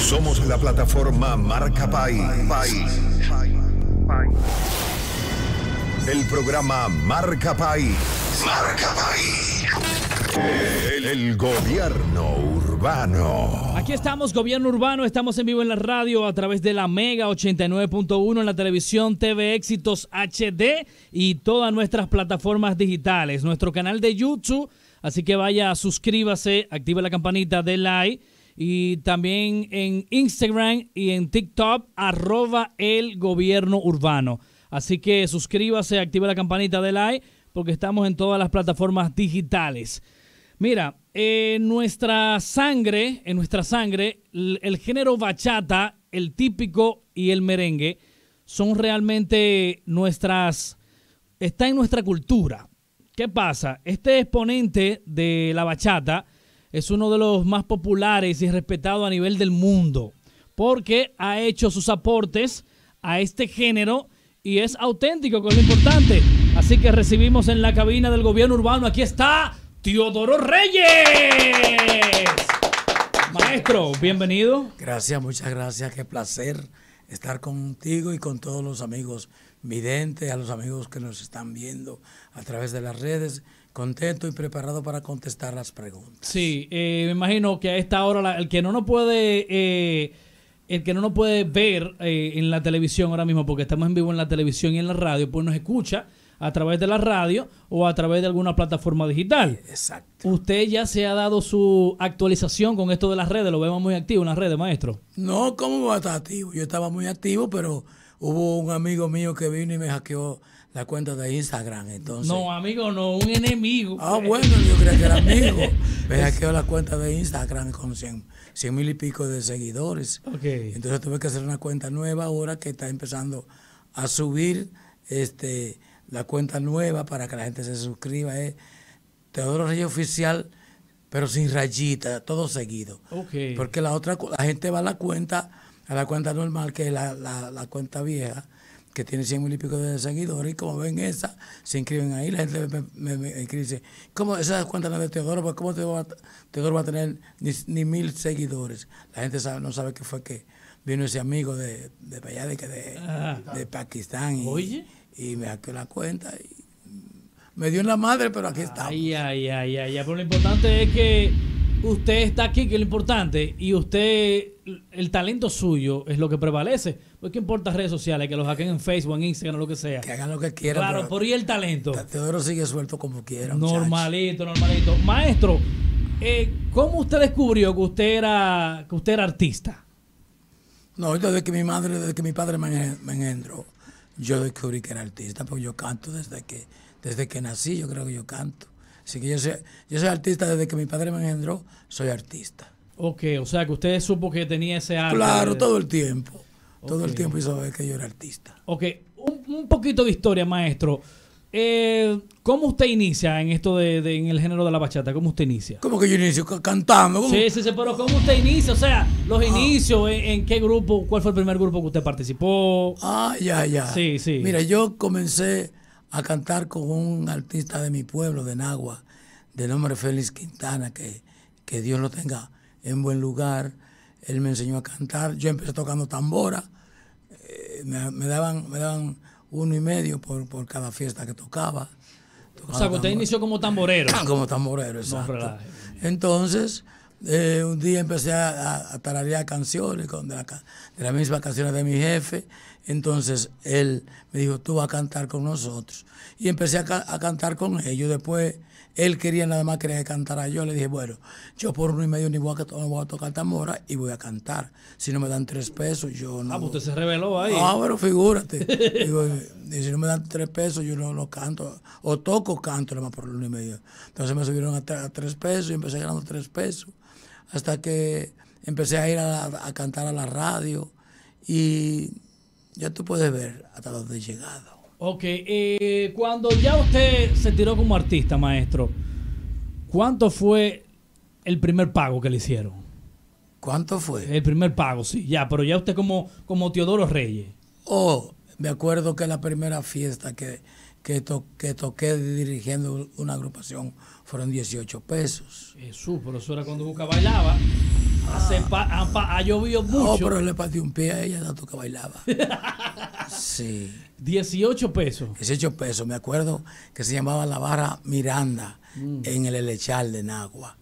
Somos la plataforma Marca País. El programa Marca País. Marca País. El, gobierno urbano. Aquí estamos, gobierno urbano. Estamos en vivo en la radio a través de la Mega 89.1 en la televisión TV Éxitos HD y todas nuestras plataformas digitales. Nuestro canal de YouTube. Así que vaya, suscríbase, activa la campanita de like y también en Instagram y en TikTok, arroba el gobierno urbano. Así que suscríbase, active la campanita de like, porque estamos en todas las plataformas digitales. Mira, en nuestra sangre, en nuestra sangre, el, el género bachata, el típico y el merengue son realmente nuestras, está en nuestra cultura. ¿Qué pasa? Este exponente de la bachata, es uno de los más populares y respetados a nivel del mundo, porque ha hecho sus aportes a este género y es auténtico, que es importante. Así que recibimos en la cabina del gobierno urbano, aquí está Teodoro Reyes. Maestro, bienvenido. Gracias, muchas gracias, qué placer estar contigo y con todos los amigos videntes, a los amigos que nos están viendo a través de las redes Contento y preparado para contestar las preguntas. Sí, eh, me imagino que a esta hora el que no nos puede eh, el que no nos puede ver eh, en la televisión ahora mismo, porque estamos en vivo en la televisión y en la radio, pues nos escucha a través de la radio o a través de alguna plataforma digital. Exacto. Usted ya se ha dado su actualización con esto de las redes, lo vemos muy activo en las redes, maestro. No, ¿cómo va a estar activo? Yo estaba muy activo, pero hubo un amigo mío que vino y me hackeó la cuenta de Instagram, entonces. No, amigo, no, un enemigo. Ah, bueno, yo creía que era amigo. Me hackeó la cuenta de Instagram con 100, mil y pico de seguidores. Entonces tuve que hacer una cuenta nueva ahora que está empezando a subir este la cuenta nueva para que la gente se suscriba. Es eh. Teodoro Reyes Oficial, pero sin rayita, todo seguido. Porque la otra, la gente va a la cuenta, a la cuenta normal, que es la, la cuenta vieja que tiene 100 mil y pico de seguidores, y como ven esa, se inscriben ahí, la gente me, me, y dice, ¿cómo esa cuenta de Teodoro? Pues ¿cómo Teodoro va, a tener ni, mil seguidores? La gente sabe, no sabe qué fue que vino ese amigo de, de allá, de, Pakistán, y, y me hackeó la cuenta y me dio en la madre, pero aquí está Ay, ay, ay, ay, pero lo importante es que usted está aquí, que es lo importante, y usted, el talento suyo es lo que prevalece pues qué importa redes sociales, que los hackeen en Facebook, en Instagram, lo que sea. Que hagan lo que quieran. Claro, por ahí el talento. Teodoro sigue suelto como quiera. Normalito, normalito. Maestro, eh, ¿cómo usted descubrió que usted era, que usted artista? No, desde que mi madre, desde que mi padre me, engendró, yo descubrí que era artista, porque yo canto desde que, desde que nací, yo creo que yo canto. Así que yo soy, yo soy artista desde que mi padre me engendró, soy artista. Ok, o sea que usted supo que tenía ese arte. Claro, todo el tiempo todo el tiempo hizo saber que yo era artista. Ok, un, poquito de historia, maestro. Eh, ¿Cómo usted inicia en esto de, en el género de la bachata? ¿Cómo usted inicia? ¿Cómo que yo inicio cantando? Sí, sí, sí, pero ¿cómo usted inicia? O sea, los ah. inicios, en, qué grupo? ¿Cuál fue el primer grupo que usted participó? Ah, ya, ya. Sí, sí. Mira, yo comencé a cantar con un artista de mi pueblo, de Nagua, de nombre Félix Quintana, que, que Dios lo tenga en buen lugar él me enseñó a cantar, yo empecé tocando tambora, eh, me, daban, me daban uno y medio por, cada fiesta que tocaba. o sea, usted inició como tamborero. Como tamborero, exacto. Entonces, eh, un día empecé a, tararear canciones con, de, la, de las mismas canciones de mi jefe. Entonces él me dijo, tú vas a cantar con nosotros. Y empecé a, a cantar con ellos. Después él quería nada más que cantar cantara yo. Le dije, bueno, yo por uno y medio ni voy a, no voy a tocar tambora y voy a cantar. Si no me dan tres pesos, yo no. Ah, pues usted se reveló ahí. Ah, pero figúrate. si no me dan tres pesos, yo no, lo canto. O toco, canto nada más por uno y medio. Entonces me subieron a, tres pesos y empecé ganando tres pesos. Hasta que empecé a ir a, cantar a la radio. Y ya tú puedes ver hasta donde he llegado. Ok, eh, cuando ya usted se tiró como artista, maestro, ¿cuánto fue el primer pago que le hicieron? ¿Cuánto fue? El primer pago, sí, ya, pero ya usted como, como Teodoro Reyes. Oh, me acuerdo que la primera fiesta que, que, toqué dirigiendo una agrupación fueron 18 pesos. Jesús, pero eso era cuando Busca bailaba. Ah. Ah, ha, llovido mucho. No, pero le partió un pie a ella tanto que bailaba. Sí. 18 pesos. 18 pesos, me acuerdo que se llamaba la barra Miranda mm. en el Elechal de Nagua,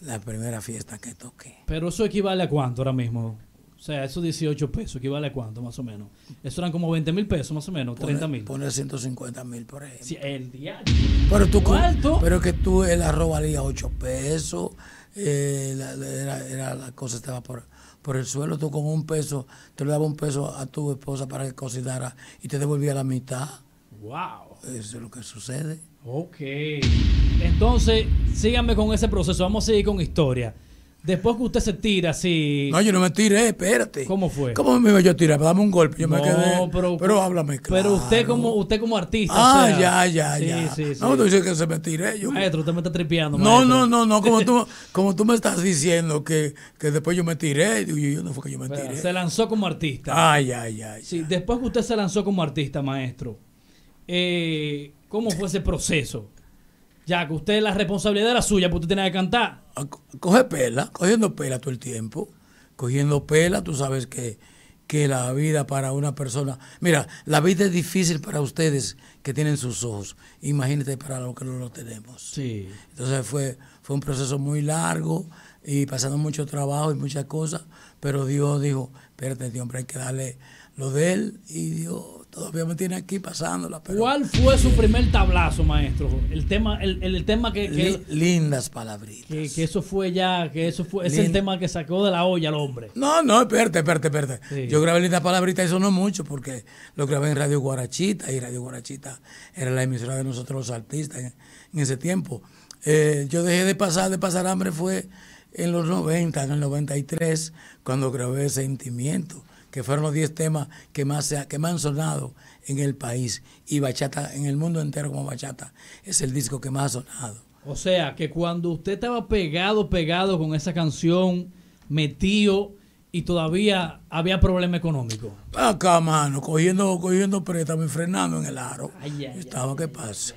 la primera fiesta que toqué. Pero eso equivale a cuánto ahora mismo? O sea, esos 18 pesos equivale a cuánto más o menos. Eso eran como 20 mil pesos más o menos, 30 mil. Poner 150 mil por ejemplo. el diario. Pero tú, ¿Cuánto? pero que tú el arroba 8 pesos eh, la, era, la cosa estaba por, el suelo, tú con un peso, te le daba un peso a tu esposa para que cocinara y te devolvía la mitad. ¡Wow! Eso es lo que sucede. Ok. Entonces, síganme con ese proceso. Vamos a seguir con historia. Después que usted se tira si... No, yo no me tiré, espérate. ¿Cómo fue? ¿Cómo me iba yo a tirar? Dame un golpe, yo me quedé. Pero, pero háblame claro. Pero usted como, usted como artista. Ah, o ya, ya, sí, ya. Sí, sí. No, tú dices que se me tiré. Yo... Maestro, usted me está tripeando. No, maestro. no, no, no, como tú, como tú me estás diciendo que, que después yo me tiré, yo, no fue que yo me tiré. Se lanzó como artista. Ay, ay, ay. Sí, después que usted se lanzó como artista, maestro, eh, ¿cómo fue ese proceso? Ya, que usted la responsabilidad era suya, porque usted tiene que cantar. Ah, coge pela, cogiendo pela todo el tiempo. Cogiendo pela, tú sabes que, la vida para una persona. Mira, la vida es difícil para ustedes que tienen sus ojos. Imagínate para los que no lo tenemos. Sí. Entonces fue, fue un proceso muy largo y pasando mucho trabajo y muchas cosas, pero Dios dijo, espérate, este hombre hay que darle lo de él y Dios Todavía me tiene aquí pasándola. Pero... ¿Cuál fue su primer tablazo, maestro? El tema, el, el tema que, lindas palabritas. Que, eso fue ya, que eso fue, es el tema que sacó de la olla al hombre. No, no, espérate, espérate, espérate. Yo grabé lindas palabritas, eso no mucho, porque lo grabé en Radio Guarachita, y Radio Guarachita era la emisora de nosotros los artistas en, ese tiempo. Eh, yo dejé de pasar, de pasar hambre fue en los 90, en el 93, cuando grabé Sentimiento que fueron los 10 temas que más, que más han sonado en el país y bachata en el mundo entero como bachata es el disco que más ha sonado. O sea, que cuando usted estaba pegado, pegado con esa canción, metido y todavía había problema económico. Acá, mano, cogiendo, cogiendo pero y frenando en el aro. Estaba ¿qué que pasa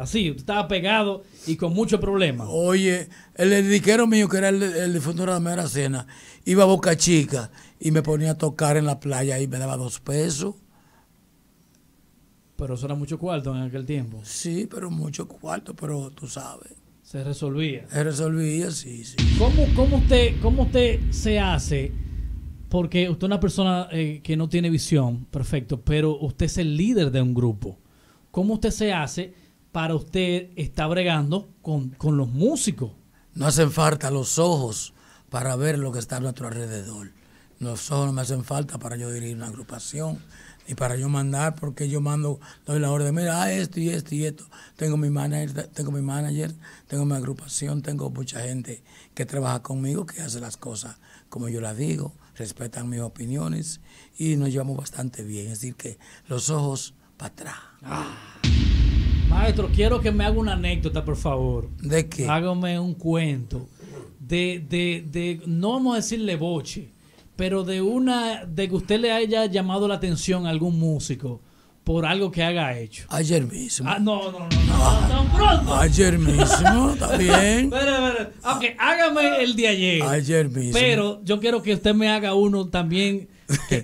así, estaba pegado y con muchos problemas. Oye, el dediquero mío, que era el, el difunto de la mera cena, iba a Boca Chica y me ponía a tocar en la playa y me daba dos pesos. Pero eso era mucho cuarto en aquel tiempo. Sí, pero mucho cuarto, pero tú sabes. Se resolvía. Se resolvía, sí, sí. ¿Cómo, usted, cómo usted se hace? Porque usted es una persona eh, que no tiene visión, perfecto, pero usted es el líder de un grupo. ¿Cómo usted se hace para usted está bregando con, los músicos. No hacen falta los ojos para ver lo que está a nuestro alrededor. Los ojos no me hacen falta para yo dirigir una agrupación ni para yo mandar, porque yo mando, doy la orden, mira, ah, esto y esto y esto. Tengo mi manager, tengo mi manager, tengo mi agrupación, tengo mucha gente que trabaja conmigo, que hace las cosas como yo las digo, respetan mis opiniones y nos llevamos bastante bien. Es decir, que los ojos para atrás. Ah. Maestro, quiero que me haga una anécdota, por favor. ¿De qué? Hágame un cuento. De, de, de, no vamos a decirle boche, pero de una, de que usted le haya llamado la atención a algún músico por algo que haga hecho. Ayer mismo. Ah, no, no, no, no, tan pronto. Ayer mismo, está bien. Aunque hágame el de ayer. Ayer mismo. Pero yo quiero que usted me haga uno también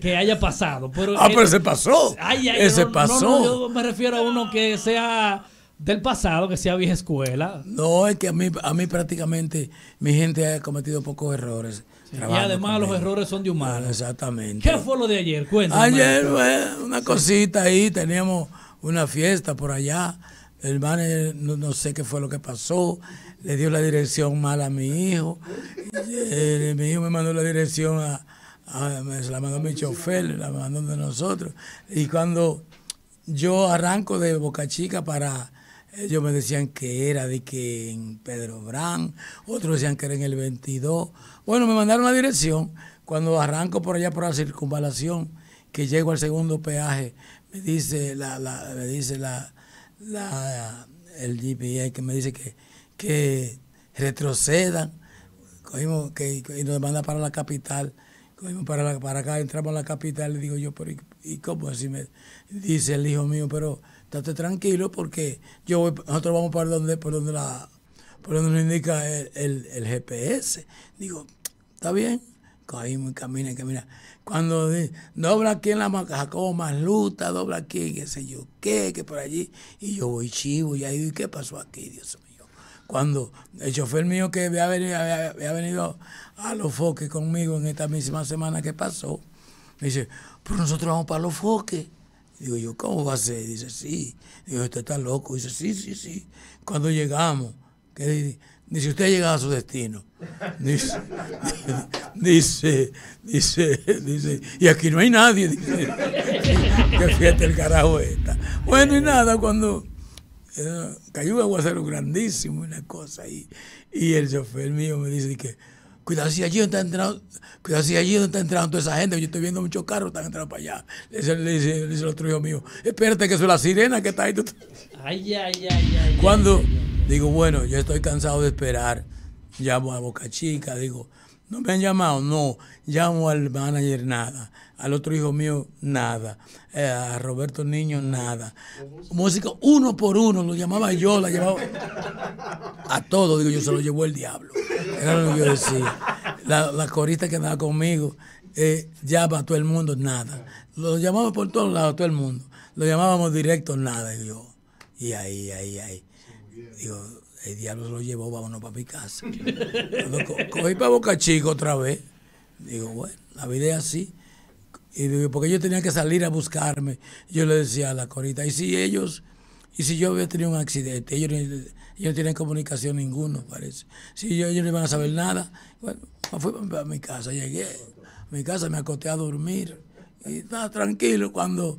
que, haya pasado. Pero ah, pero eh, se pasó. Ay, ay, Ese pasó. yo me refiero a uno que sea del pasado, que sea vieja escuela. No, es que a mí, a mí prácticamente mi gente ha cometido pocos errores. y además los errores son de humanos. exactamente. ¿Qué fue lo de ayer? Cuéntame. Ayer fue una cosita ahí, teníamos una fiesta por allá. El man eh, no, sé qué fue lo que pasó, le dio la dirección mal a mi hijo. Eh, mi hijo me mandó la dirección a, Ah, me la mandó mi chofer, la mandó de nosotros. Y cuando yo arranco de Boca Chica para, ellos me decían que era de que en Pedro Brán, otros decían que era en el 22. Bueno, me mandaron la dirección. Cuando arranco por allá por la circunvalación, que llego al segundo peaje, me dice la, la me dice la, el GPA que me dice que, que retrocedan, cogimos, que, y nos manda para la capital para, para acá, entramos a la capital, y digo yo, ¿y, cómo así? Me dice el hijo mío, pero estate tranquilo porque yo nosotros vamos para donde, por donde la por donde nos indica el, el, GPS. Digo, está bien, Caímos y camina, camina. Cuando dice, dobla aquí en la más luta, dobla aquí, qué sé yo qué, que por allí, y yo voy chivo, y ahí, ¿qué pasó aquí, Dios cuando el chofer mío que había venido, había, venido a Los Foques conmigo en esta misma semana que pasó, me dice, pero nosotros vamos para Los Foques. Digo yo, ¿cómo va a ser? Dice, sí. Digo, usted está loco. Dice, sí, sí, sí. Cuando llegamos, dice, usted ha llegado a su destino. Dice, dice, dice, y aquí no hay nadie. Dice, que fiesta el carajo esta. Bueno, y nada, cuando cayó un aguacero grandísimo, una cosa y Y el chofer mío me dice que, cuidado si allí no está entrando, cuidado si allí no está entrando toda esa gente, yo estoy viendo muchos carros están entrando para allá. Le dice, el otro hijo mío, espérate que soy es la sirena que está ahí. Ay, ay, Cuando digo, bueno, yo estoy cansado de esperar, llamo a Boca Chica, digo, no me han llamado, no. Llamo al manager, nada. Al otro hijo mío, nada. Eh, a Roberto Niño, nada. Música uno por uno, lo llamaba yo, la llevaba. A todos, digo, yo se lo llevó el diablo. Era lo que yo decía. La, corista que andaba conmigo, eh, llama a todo el mundo, nada. Lo llamaba por todos lados, todo el mundo. Lo llamábamos directo, nada. Y yo, y ahí, ahí, ahí. Digo, el diablo lo llevó, vámonos para mi casa. cogí para Boca Chico otra vez. Digo, bueno, la vida es así. Y digo, porque yo tenía que salir a buscarme. Yo le decía a la corita, y si ellos, y si yo había tenido un accidente, ellos, no tienen comunicación ninguno, parece. Si yo, ellos no iban a saber nada, bueno, fui para mi casa, llegué a mi casa, me acosté a dormir. Y estaba tranquilo cuando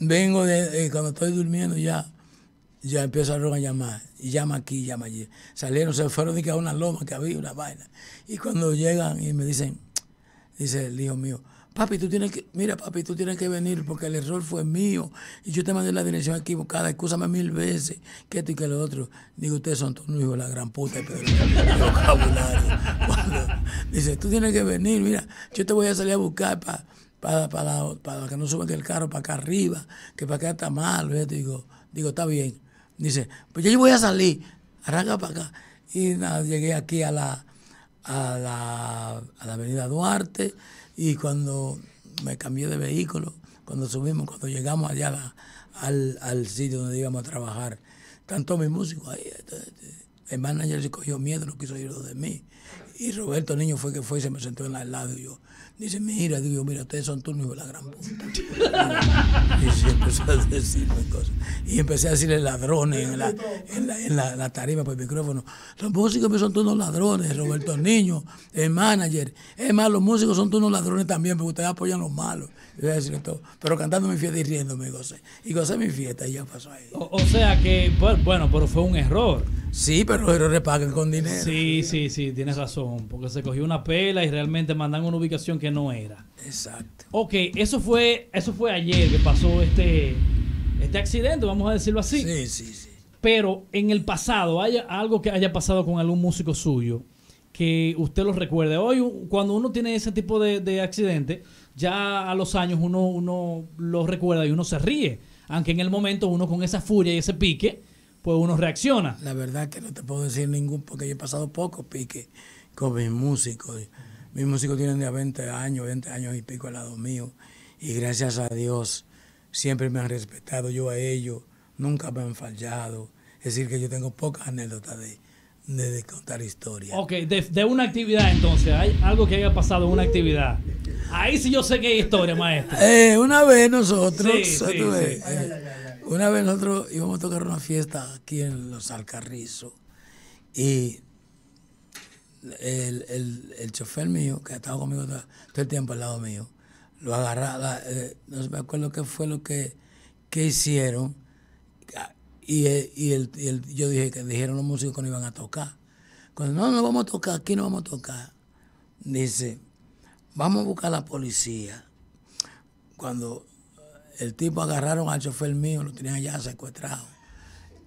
vengo, de, eh, cuando estoy durmiendo ya ya empiezo a llamar, y llama aquí, llama allí. Salieron, se fueron de que a una loma que había, una vaina. Y cuando llegan y me dicen, dice el hijo mío, papi, tú tienes que, mira papi, tú tienes que venir porque el error fue mío y yo te mandé la dirección equivocada, escúchame mil veces, que esto y que lo otro. Digo, ustedes son todos hijos la gran puta, dice, tú tienes que venir, mira, yo te voy a salir a buscar para para, para, para que no suban el carro para acá arriba, que para acá está mal. digo, digo, está bien Dice, pues yo voy a salir, arranca para acá. Y llegué aquí a la, a la, avenida Duarte y cuando me cambié de vehículo, cuando subimos, cuando llegamos allá al, sitio donde íbamos a trabajar, tanto mi músico ahí. Este, este, el manager se cogió miedo, no quiso ir de mí. Y Roberto Niño fue que fue y se me sentó en el lado y yo, Dice, mira, digo, mira, ustedes son turnos de la gran puta. Y, se empezó a decirme cosas. Y empecé a decirle ladrones en la, en la, en la, por el micrófono. Los músicos son turnos ladrones, Roberto Niño, el manager. Es más, los músicos son turnos ladrones también, porque ustedes apoyan los malos. Pero cantando mi fiesta y riéndome, gocé. Y gocé mi fiesta y ya pasó ahí. O, o sea que, bueno, pero fue un error. Sí, pero lo repagan con dinero. Sí, sí, sí, tienes razón. Porque se cogió una pela y realmente mandan una ubicación que no era. Exacto. Ok, eso fue, eso fue ayer que pasó este, este accidente, vamos a decirlo así. Sí, sí, sí. Pero en el pasado, haya algo que haya pasado con algún músico suyo que usted lo recuerde? Hoy, cuando uno tiene ese tipo de, accidente, ya a los años uno, uno lo recuerda y uno se ríe. Aunque en el momento uno con esa furia y ese pique pues uno reacciona. La verdad que no te puedo decir ningún, porque yo he pasado poco pique con mis músicos. Mis músicos tienen de 20 años, 20 años y pico al lado mío. Y gracias a Dios siempre me han respetado yo a ellos, nunca me han fallado. Es decir, que yo tengo pocas anécdotas de, de, contar historias. Ok, de, una actividad entonces, hay algo que haya pasado en una actividad. Ahí sí yo sé que hay historia, maestro. Eh, una vez nosotros, sí, eh, eh, una vez nosotros íbamos a tocar una fiesta aquí en Los Alcarrizos y el, chofer mío, que estaba conmigo todo, el tiempo al lado mío, lo agarraba, no eh, no me acuerdo qué fue lo que, hicieron, y, eh, yo dije que dijeron los músicos que no iban a tocar. Cuando no, no vamos a tocar, aquí no vamos a tocar. Dice, vamos a buscar a la policía. Cuando el tipo agarraron al chofer mío, lo tenían allá secuestrado.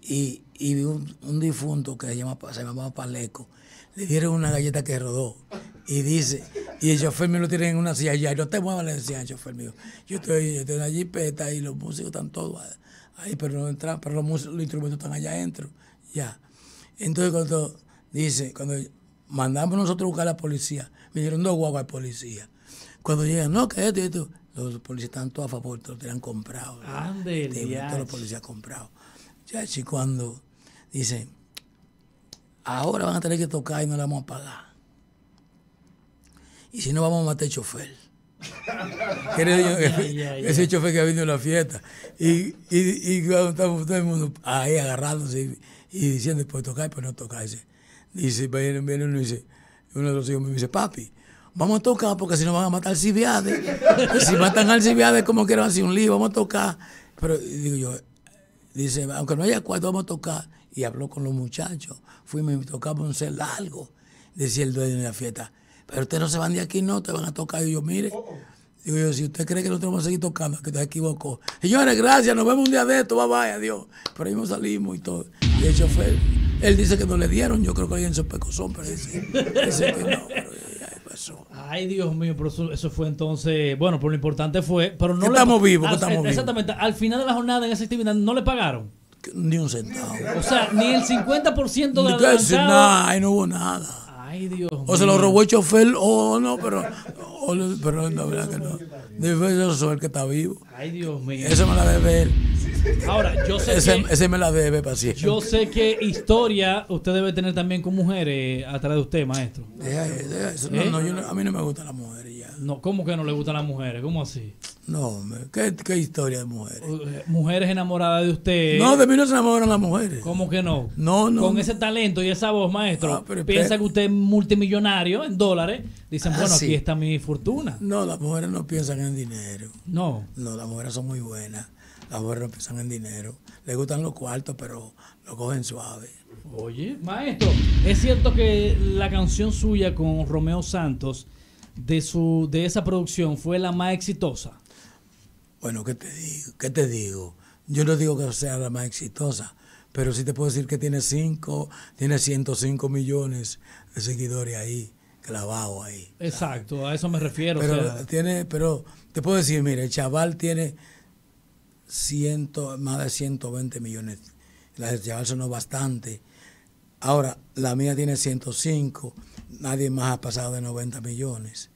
Y, y un, difunto que se, llama, se llamaba Paleco. Le dieron una galleta que rodó. Y dice, y el chofer mío lo tienen en una silla allá. Y no te muevas, le decían al chofer mío. Yo estoy, yo estoy en la jipeta y los músicos están todos ahí, pero no entran, pero los, músicos, los instrumentos están allá adentro. Ya. Entonces cuando dice, cuando mandamos nosotros a buscar a la policía, me dieron dos guaguas de policía. Cuando llegan, no, que esto esto, los policías están todos a favor, todos te han comprado. Ande, todos los policías comprado. Ya, y cuando dice, ahora van a tener que tocar y no la vamos a pagar. Y si no, vamos a matar el chofer. ese chofer que ha venido a la fiesta. Y, y, estamos todo el mundo ahí agarrándose y, diciendo, pues tocar, pues no tocar. Dice, viene, viene uno y dice, uno de los hijos me dice, papi, vamos a tocar porque si no van a matar al Cibiades. si matan al Cibiades como quieran, hacer un lío, vamos a tocar. Pero digo yo, dice, aunque no haya cuarto, vamos a tocar. Y habló con los muchachos. Fuimos y tocamos un ser largo, decía el dueño de la fiesta. Pero ustedes no se van de aquí, no, te van a tocar. Y yo, mire, oh, oh. digo yo, si usted cree que nosotros vamos a seguir tocando, que te equivocó. Señores, gracias, nos vemos un día de esto, va bye, adiós. Pero ahí nos salimos y todo. Y el chofer, él dice que no le dieron, yo creo que alguien se pero dice, dice que no. Ay, Dios mío, pero eso, fue entonces. Bueno, pero lo importante fue. Pero no estamos le, vivos, al, estamos vivos. Exactamente. Al final de la jornada en esa actividad no le pagaron. Ni un centavo. O sea, ni el 50% de la nada, no hubo nada. Ay, Dios o se lo robó el chofer, o oh, no, pero. Oh, pero no, verdad que no. Debe ser el que está vivo. Ay, Dios mío. Eso me la debe él. Ahora, yo sé que. me la debe, Yo sé que historia usted debe tener también con mujeres eh, atrás de usted, maestro. Eh, eh, no, a mí no me gustan las mujeres ya. No, ¿Cómo que no le gustan las mujeres? ¿Cómo así? No, ¿qué, qué historia de mujeres? Uh, mujeres enamoradas de usted. No, de mí no se enamoran las mujeres. ¿Cómo que no? No, no. Con ese talento y esa voz, maestro, ah, piensa que usted es multimillonario en dólares. Dicen, ah, bueno, aquí está mi fortuna. No, las mujeres no piensan en dinero. No. No, las mujeres son muy buenas. Las buenas no en dinero. Les gustan los cuartos, pero lo cogen suave. Oye, maestro, es cierto que la canción suya con Romeo Santos de su de esa producción fue la más exitosa. Bueno, ¿qué te digo? ¿Qué te digo? Yo no digo que sea la más exitosa, pero sí te puedo decir que tiene 5, tiene 105 millones de seguidores ahí, clavado ahí. Exacto, a eso me refiero. Pero, tiene, pero te puedo decir, mire, el chaval tiene ciento, más de 120 millones. Las de no bastante. Ahora, la mía tiene 105, nadie más ha pasado de 90 millones.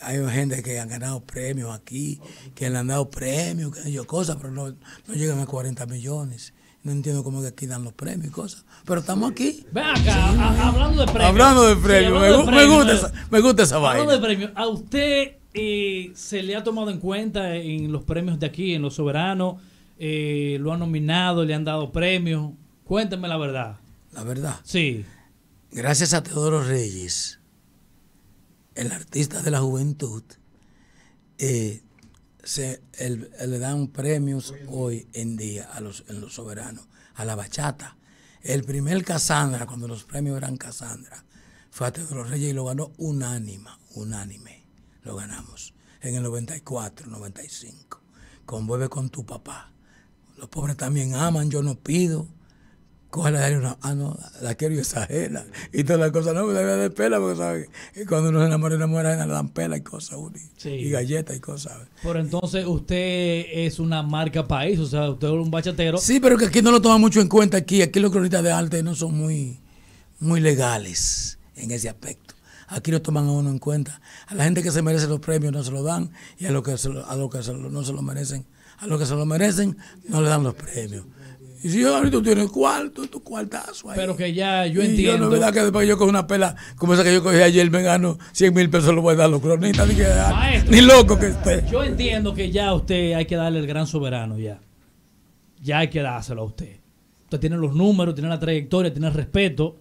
Hay gente que han ganado premios aquí, que le han dado premios, que han cosas, pero no, no llegan a 40 millones. No entiendo cómo que aquí dan los premios y cosas. Pero estamos aquí. Ven acá, hablando de premios. Hablando de premios, me, gusta, esa, me gusta esa vaina. Hablando de premios, a usted y se le ha tomado en cuenta en los premios de aquí, en Los Soberanos. Eh, lo han nominado, le han dado premios. Cuéntame la verdad. La verdad. Sí. Gracias a Teodoro Reyes, el artista de la juventud, eh, se, le dan premios hoy en día a los, en los soberanos, a la bachata. El primer Casandra, cuando los premios eran Casandra, fue a Teodoro Reyes y lo ganó unánima, unánime lo ganamos. En el 94, 95. Convuelve con tu papá. Los pobres también aman, yo no pido. de dale una. Ah, no, la quiero y exagera. Y todas las cosas, no, me debe de pela, porque ¿sabes? cuando uno se enamora, enamora, le dan pela y cosas, y galletas y cosas. Pero entonces usted es una marca país, o sea, usted es un bachatero. Sí, pero que aquí no lo toma mucho en cuenta, aquí, aquí los cronistas de arte no son muy, muy legales en ese aspecto. Aquí no toman a uno en cuenta. A la gente que se merece los premios no se los dan y a los que, se lo, que no se los merecen, a los que se lo merecen no le dan los premios. Y si yo ahorita tienes cuarto, tu cuartazo ahí. Pero que ya yo entiendo. Yo, no, verdad que después yo cojo una pela como esa que yo cogí ayer, me gano 100 mil pesos, lo voy a dar a los cronistas. Ni, que, ah, ni loco que esté. Yo entiendo que ya usted hay que darle el gran soberano ya. Ya hay que dárselo a usted. Usted tiene los números, tiene la trayectoria, tiene el respeto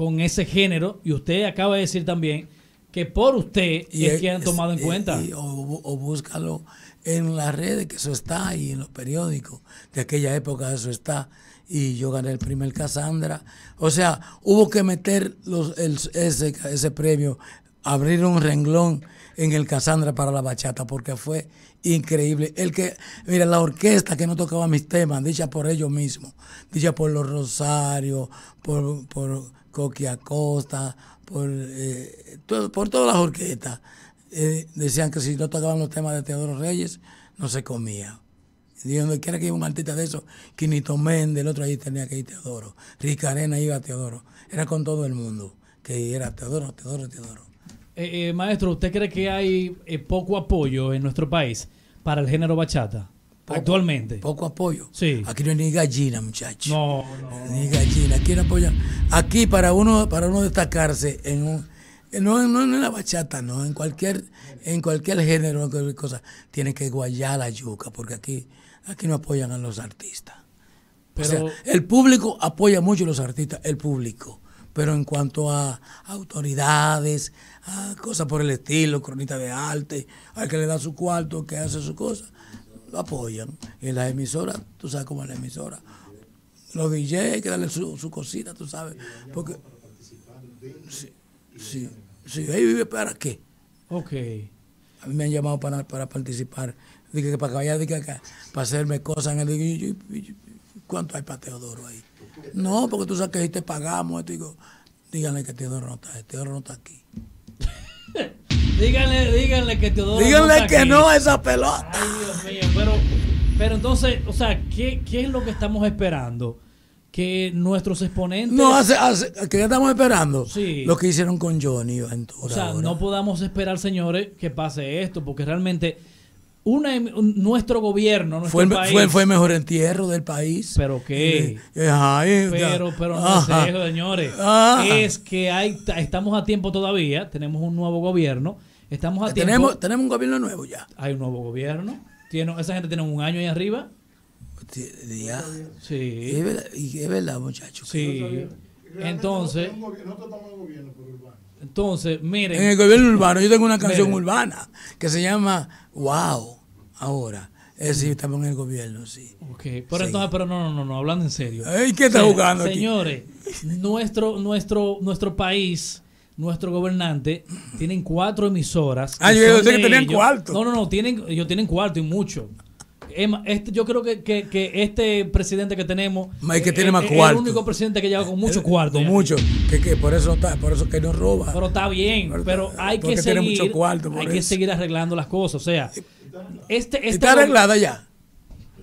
con ese género y usted acaba de decir también que por usted y es, que han tomado en cuenta. o, búscalo en las redes, que eso está, y en los periódicos de aquella época, eso está. Y yo gané el primer Casandra. O sea, hubo que meter los, el, ese, ese premio, abrir un renglón en el Casandra para la bachata, porque fue increíble. El que, mira, la orquesta que no tocaba mis temas, dicha por ellos mismos, dicha por los Rosarios, por Coqui Acosta, por, eh, por todas las orquestas. Eh, decían que si no tocaban los temas de Teodoro Reyes, no se comía. Dijeron donde quiera que iba un artista de eso, Quinito Méndez, el otro ahí tenía que ir Teodoro. Rica Arena iba a Teodoro. Era con todo el mundo, que era Teodoro, Teodoro, Teodoro. Eh, maestro, ¿usted cree que hay poco apoyo en nuestro país para el género bachata? Actualmente. Poco apoyo. Sí. Aquí no hay ni gallina, muchachos. No, no, Ni gallina. Aquí no Aquí para uno, para uno destacarse en un, no, en la bachata, no, en cualquier, en cualquier género, en cualquier cosa, tiene que guayar la yuca, porque aquí, aquí no apoyan a los artistas. Pero, o sea, el público apoya mucho a los artistas, el público. Pero en cuanto a autoridades, a cosas por el estilo, cronita de arte, al que le da su cuarto, que hace su cosa, apoyan. En las emisoras, tú sabes cómo es la emisora. Los DJs que darle su, su tú sabes. Porque. Sí, sí, ahí vive para qué. Ok. A mí me han llamado para, para participar. Dije que para que dije para hacerme cosas. En el, y, ¿Cuánto hay para Teodoro ahí? No, porque tú sabes que ahí te pagamos. digo, díganle que Teodoro no está, Teodoro no está aquí. Díganle, díganle que no que a esa pelota. Ay, Dios mío, pero, pero entonces, o sea, ¿qué, es lo que estamos esperando? que nuestros exponentes. No, estamos esperando. Lo que hicieron con Johnny O sea, no podamos esperar, señores, que pase esto, porque realmente una, nuestro gobierno, fue, el, fue, mejor entierro del país. Pero qué. pero, pero no sé señores. Es que hay, estamos a tiempo todavía, tenemos un nuevo gobierno Estamos a eh, tiempo. Tenemos, un gobierno nuevo ya. Hay un nuevo gobierno. Tiene, esa gente tiene un año ahí arriba. Ya. Sí. Y es verdad, y es verdad muchachos. Sí. Entonces. Entonces, miren. En el gobierno urbano, yo tengo una canción urbana que se llama Wow. Ahora. Es decir, mm. estamos en el gobierno, sí. Ok, pero entonces, pero no, no, no, no, hablando en serio. ¿Qué está jugando? Señores, nuestro, nuestro, nuestro país nuestro gobernante, tienen cuatro emisoras. Ah, yo sé que tenían cuarto. No, no, no, tienen, ellos tienen cuarto y mucho. este, yo creo que, este presidente que tenemos eh, eh, es, el único presidente que lleva con mucho eh, cuarto. Con mucho, que, por eso está, por eso que no roba. Pero está bien, pero, hay que seguir, hay que seguir arreglando las cosas. O sea, este, este está arreglada ya.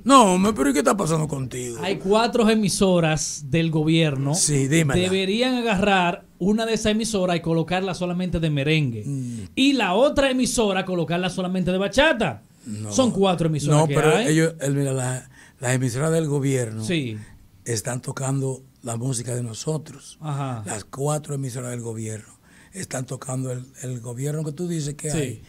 No, pero qué está pasando contigo? Hay cuatro emisoras del gobierno. Sí, Deberían agarrar una de esa emisora y colocarla solamente de merengue. Mm. Y la otra emisora colocarla solamente de bachata. Son cuatro emisoras. No, pero ellos, mira, las la emisoras del gobierno sí. están tocando la música de nosotros. Las cuatro emisoras del gobierno están tocando el, gobierno que tú dices que hay.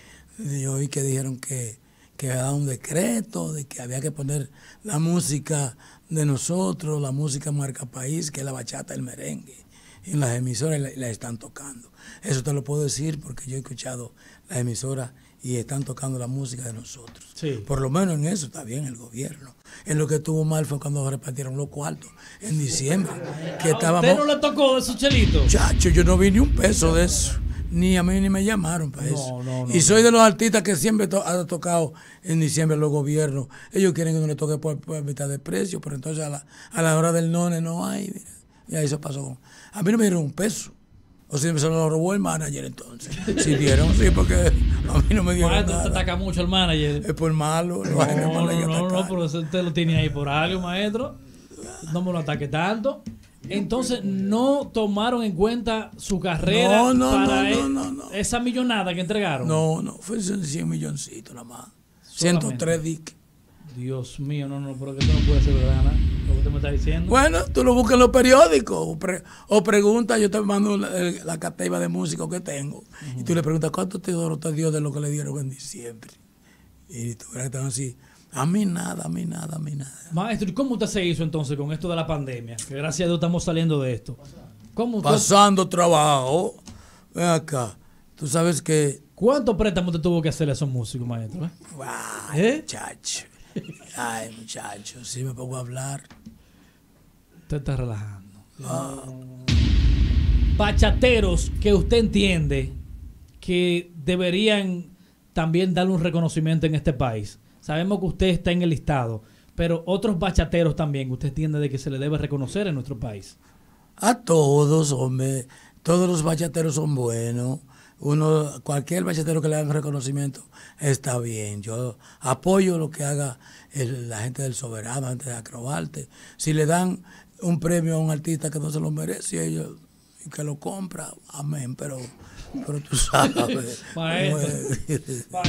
Yo vi que dijeron que, que había dado un decreto de que había que poner la música de nosotros, la música marca país, que es la bachata, el merengue en las emisoras la, están tocando. Eso te lo puedo decir porque yo he escuchado las emisoras y están tocando la música de nosotros. Por lo menos en eso está bien el gobierno. En lo que estuvo mal fue cuando repartieron los cuartos en diciembre. Que estábamos... usted no le tocó de su chelito? Chacho, yo no vi ni un peso de eso. Ni a mí ni me llamaron para eso. y soy de los artistas que siempre ha tocado en diciembre los gobiernos. Ellos quieren que no le toque por, mitad de precio, pero entonces a la, a la hora del none no hay. Y ahí se pasó. A mí no me dieron un peso. O si sea, se lo robó el manager entonces. Si dieron, sí, porque a mí no me dieron maestro, nada. te ataca mucho el manager. Es por malo. No, no, no, no, pero usted lo tiene ahí por algo, maestro. No me lo ataque tanto. Entonces no tomaron en cuenta su carrera no, no, para no, e- esa millonada que entregaron. No, no, fue 100 milloncitos nada más. 103 discos. Dios mío, no, no, pero que no puede ser verdad, lo que usted me está diciendo. Bueno, tú lo buscas en los periódicos o, preguntas, yo te mando la, la de músicos que tengo y tú le preguntas, ¿cuánto te dio este Dios de lo que le dieron en diciembre? Y tú estás que así, a mí nada, a mí nada, a mí nada. Maestro, ¿y cómo usted se hizo entonces con esto de la pandemia? Que gracias a Dios estamos saliendo de esto. ¿Cómo Pasando trabajo. Ven acá. Tú sabes que... ¿Cuánto préstamos te tuvo que hacer a esos músicos, maestro? ¿Eh? Chacho. Ay, muchachos, si me pongo a hablar. Usted está relajando. Bachateros que usted entiende que deberían también darle un reconocimiento en este país. Sabemos que usted está en el listado, pero otros bachateros también usted entiende de que se le debe reconocer en nuestro país. A todos, hombre. Todos los bachateros son buenos uno, cualquier bachatero que le hagan reconocimiento está bien. Yo apoyo lo que haga la gente del Soberano, la gente de Acrobarte. Si le dan un premio a un artista que no se lo merece, ellos que lo compra, amén, pero, pero tú sabes. Pues, para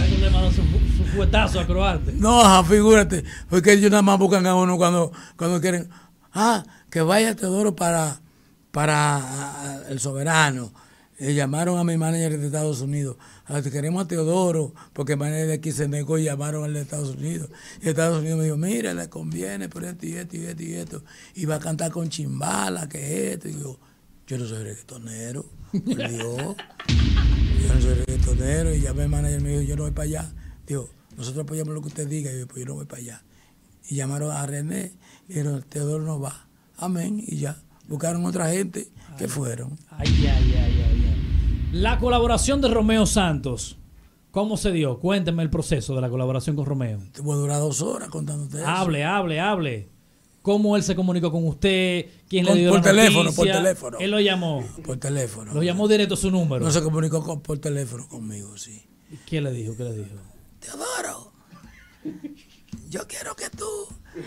eso le mandan su, a No, figúrate, porque ellos nada más buscan a uno cuando, cuando quieren, ah, que vaya Teodoro para, para el soberano eh, llamaron a mi manager de Estados Unidos. A, ah, queremos a Teodoro, porque el manager de aquí se negó y llamaron al de Estados Unidos. Y Estados Unidos me dijo, mira, le conviene por esto y esto y esto y esto. Y va a cantar con chimbala, que es esto. Y yo, yo no soy reggaetonero, Dios. yo no soy reggaetonero. Y llamé oh, mi manager y me dijo, yo no voy para allá. Dijo, nosotros apoyamos lo que usted diga. Y yo, pues yo no voy para allá. Y llamaron a René, y dijeron, Teodoro no va. Amén, y ya. Buscaron otra gente que fueron. Ay, ay, ay. La colaboración de Romeo Santos. ¿Cómo se dio? Cuénteme el proceso de la colaboración con Romeo. Te voy a durar dos horas contándote eso. Hable, hable, hable. ¿Cómo él se comunicó con usted? ¿Quién le dio por teléfono, noticia? por teléfono. Él lo llamó. Por teléfono. Lo llamó directo a su número. No se comunicó por teléfono conmigo, sí. ¿Y qué le dijo? ¿Qué le dijo? Teodoro, yo quiero que tú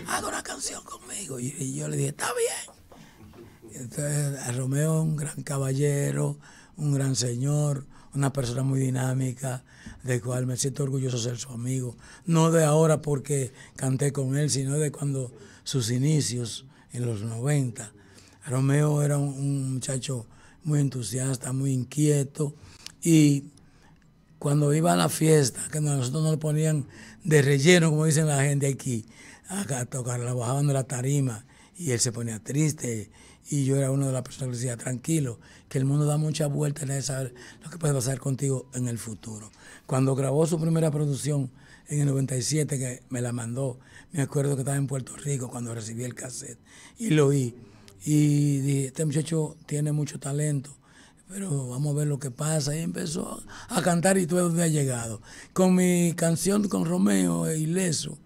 hagas una canción conmigo. Y, y yo le dije, está bien. Entonces, a Romeo, un gran caballero, un gran señor, una persona muy dinámica, de cual me siento orgulloso de ser su amigo. No de ahora porque canté con él, sino de cuando sus inicios, en los 90. Romeo era un, muchacho muy entusiasta, muy inquieto, y cuando iba a la fiesta, que nosotros nos ponían de relleno, como dicen la gente aquí, a tocar, la bajaban de la tarima y él se ponía triste y yo era una de las personas que decía, tranquilo, que el mundo da mucha vuelta y nadie saber lo que puede pasar contigo en el futuro. Cuando grabó su primera producción en el 97, que me la mandó, me acuerdo que estaba en Puerto Rico cuando recibí el cassette y lo oí. Y dije, este muchacho tiene mucho talento, pero vamos a ver lo que pasa. Y empezó a cantar y todo ha llegado. Con mi canción con Romeo e Ileso,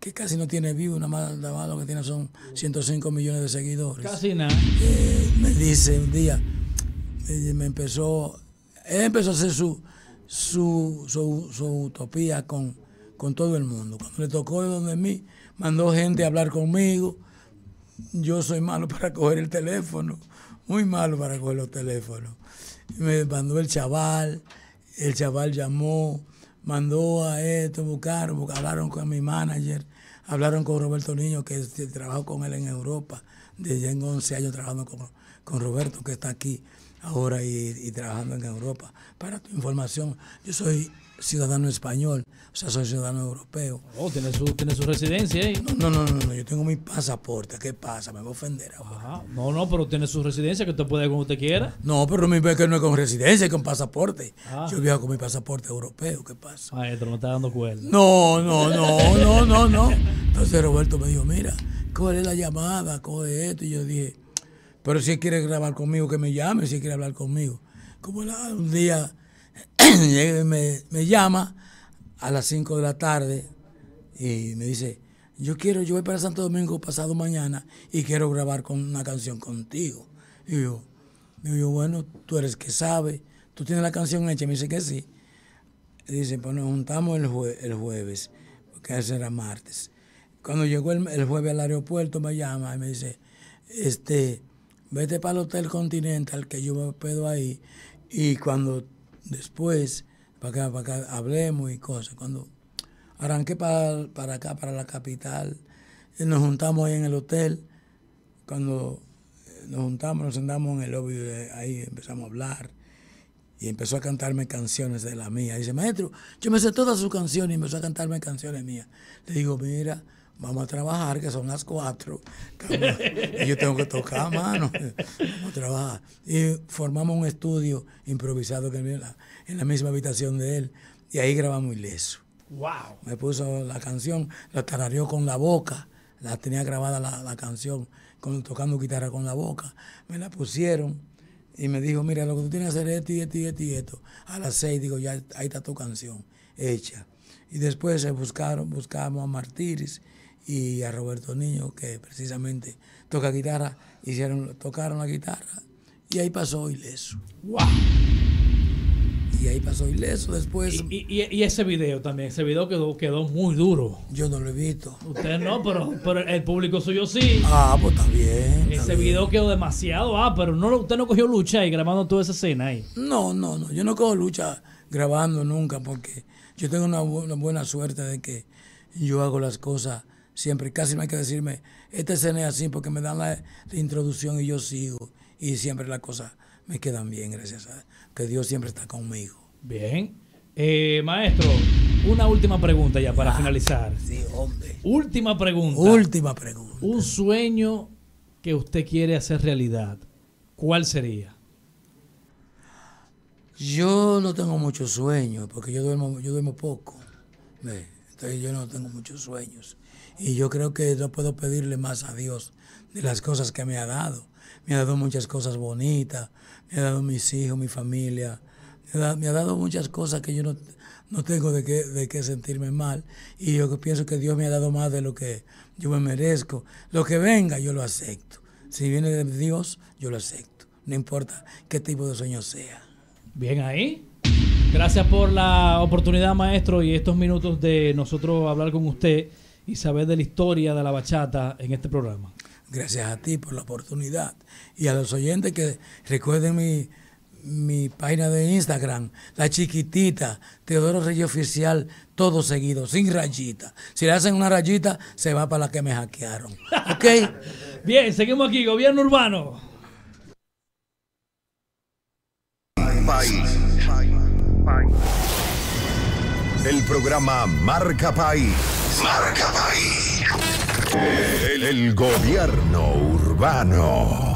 que casi no tiene vivo, nada más, lo que tiene son 105 millones de seguidores. Casi nada. Eh, me dice un día, me empezó, él empezó a hacer su, su, su, utopía con, todo el mundo. Cuando le tocó donde mí, mandó gente a hablar conmigo. Yo soy malo para coger el teléfono, muy malo para coger los teléfonos. Me mandó el chaval, el chaval llamó, mandó a esto, buscaron, hablaron con mi manager, hablaron con Roberto Niño, que trabajó con él en Europa, desde en 11 años trabajando con Roberto, que está aquí ahora y, trabajando en Europa. Para tu información, yo soy ciudadano español, o sea, soy ciudadano europeo. Oh, tiene su, tiene su residencia ahí. No, no, no, no, yo tengo mi pasaporte, ¿qué pasa? Me voy a ofender ahora. Ajá. No, no, pero tiene su residencia que usted puede ir como usted quiera. No, pero mi que no es con residencia, es con pasaporte. Ah. Yo viajo con mi pasaporte europeo, ¿qué pasa? Maestro, no está dando cuenta. No, no, no, no, no, no. Entonces Roberto me dijo, mira, ¿cuál es la llamada? coge esto? Y yo dije, pero si quiere grabar conmigo, que me llame, si quiere hablar conmigo. Como ah, un día me, llama a las 5 de la tarde y me dice, yo quiero, yo voy para Santo Domingo pasado mañana y quiero grabar con una canción contigo. Y yo, bueno, tú eres que sabe, tú tienes la canción hecha, me dice que sí. Y dice, pues nos juntamos el, jueves, porque ese era martes. Cuando llegó el jueves al aeropuerto me llama y me dice, este, vete para el Hotel Continental, que yo me pedo ahí, y cuando después, para acá, para acá, hablemos y cosas. Cuando arranqué para, para acá, para la capital, y eh, nos juntamos ahí en el hotel, cuando eh, nos juntamos, nos sentamos en el lobby, ahí empezamos a hablar. Y empezó a cantarme canciones de la mía Dice, maestro, yo me sé todas sus canciones y empezó a cantarme canciones mías. Le digo, mira, vamos a trabajar, que son las cuatro. y yo tengo que tocar mano. Vamos a trabajar. Y formamos un estudio improvisado que en, la, misma habitación de él. Y ahí grabamos Ileso. Wow. Me puso la canción, la tarareó con la boca. La tenía grabada la, canción, con, tocando guitarra con la boca. Me la pusieron y me dijo, mira, lo que tú tienes que hacer es esto y esto y esto esto. A las seis digo, ya ahí está tu canción hecha. Y después se buscaron, buscamos a Martires y a Roberto Niño, que precisamente toca guitarra, hicieron, tocaron la guitarra y ahí pasó ileso. ¡Wow! Y ahí pasó ileso después. Y, ese video también, ese video quedó, quedó muy duro. Yo no lo he visto. Usted no, pero, pero el público suyo sí. Ah, pues también. ese video quedó demasiado. Ah, pero no, usted no cogió lucha ahí grabando toda esa escena ahí. No, no, no. Yo no cojo lucha grabando nunca porque yo tengo una, una buena suerte de que yo hago las cosas siempre casi no hay que decirme, este escena es así porque me dan la, introducción y yo sigo. Y siempre las cosas me quedan bien, gracias a que Dios siempre está conmigo. Bien. Eh, maestro, una última pregunta ya para ah, finalizar. Sí, hombre. Última pregunta. Última pregunta. Un sueño que usted quiere hacer realidad, ¿cuál sería? Yo no tengo muchos sueños, porque yo duermo, yo duermo poco. Entonces yo no tengo muchos sueños. Y yo creo que no puedo pedirle más a Dios de las cosas que me ha dado. Me ha dado muchas cosas bonitas, me ha dado mis hijos, mi familia, me ha, dado, muchas cosas que yo no, no tengo de qué, de qué sentirme mal. Y yo pienso que Dios me ha dado más de lo que yo me merezco. Lo que venga, yo lo acepto. Si viene de Dios, yo lo acepto. No importa qué tipo de sueño sea. Bien ahí. Gracias por la oportunidad, maestro, y estos minutos de nosotros hablar con usted y saber de la historia de la bachata en este programa. Gracias a ti por la oportunidad y a los oyentes que recuerden mi, página de Instagram, la chiquitita, Teodoro Reyes Oficial, todo seguido, sin rayita. Si le hacen una rayita, se va para la que me hackearon. ¿Ok? Bien, seguimos aquí, gobierno urbano. El programa Marca País. Marca País. el gobierno urbano.